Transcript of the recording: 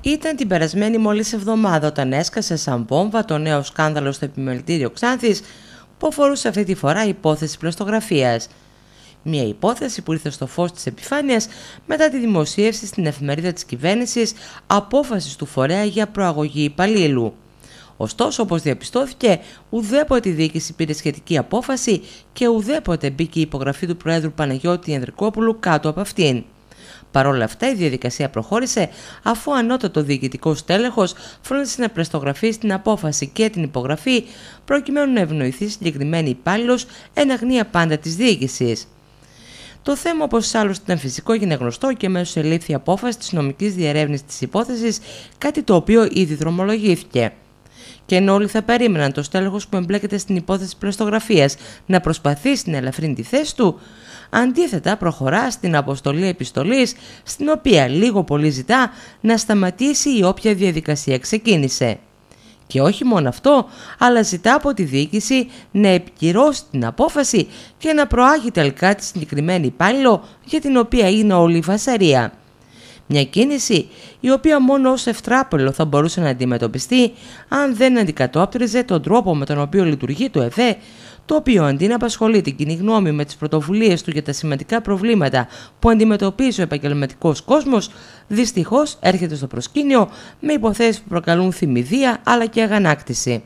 ήταν την περασμένη μόλις εβδομάδα όταν έσκασε σαν βόμβα το νέο σκάνδαλο στο επιμελητήριο Ξάνθης που αφορούσε αυτή τη φορά υπόθεση πλωστογραφίας. Μια υπόθεση που ήρθε στο φως της επιφάνειας μετά τη δημοσίευση στην εφημερίδα της κυβέρνησης απόφασης του φορέα για προαγωγή υπαλλήλου. Ωστόσο, όπως διαπιστώθηκε, ουδέποτε η διοίκηση πήρε σχετική απόφαση και ουδέποτε μπήκε η υπογραφή του Προέδρου Παναγιώτη Ενδρικόπουλου κάτω από αυτήν. Παρ' όλα αυτά, η διαδικασία προχώρησε αφού ανώτατο διοικητικό στέλεχος φρόντισε να πρεστογραφεί στην απόφαση και την υπογραφή, προκειμένου να ευνοηθεί συγκεκριμένη υπάλληλος εν αγνία πάντα της διοίκησης. Το θέμα, όπως άλλωστε ήταν φυσικό, έγινε γνωστό και μέσω ελήφθη απόφαση της νομικής διερεύνησης της υπόθεσης, κάτι το οποίο ήδη δρομολογήθηκε και ενώ όλοι θα περίμεναν το στέλεχος που εμπλέκεται στην υπόθεση πλαστογραφίας να προσπαθήσει να ελαφρύνει τη θέση του, αντίθετα προχωρά στην αποστολή επιστολής στην οποία λίγο πολύ ζητά να σταματήσει η όποια διαδικασία ξεκίνησε. Και όχι μόνο αυτό, αλλά ζητά από τη διοίκηση να επικυρώσει την απόφαση και να προάγει τελικά τη συγκεκριμένη υπάλληλο για την οποία είναι όλη η φασαρία. Μια κίνηση η οποία μόνο ως ευτράπελο θα μπορούσε να αντιμετωπιστεί αν δεν αντικατόπτριζε τον τρόπο με τον οποίο λειτουργεί το ΕΔΕ, το οποίο αντί να απασχολεί την κοινή γνώμη με τις πρωτοβουλίες του για τα σημαντικά προβλήματα που αντιμετωπίζει ο επαγγελματικός κόσμος, δυστυχώς έρχεται στο προσκήνιο με υποθέσεις που προκαλούν θυμηδία αλλά και αγανάκτηση.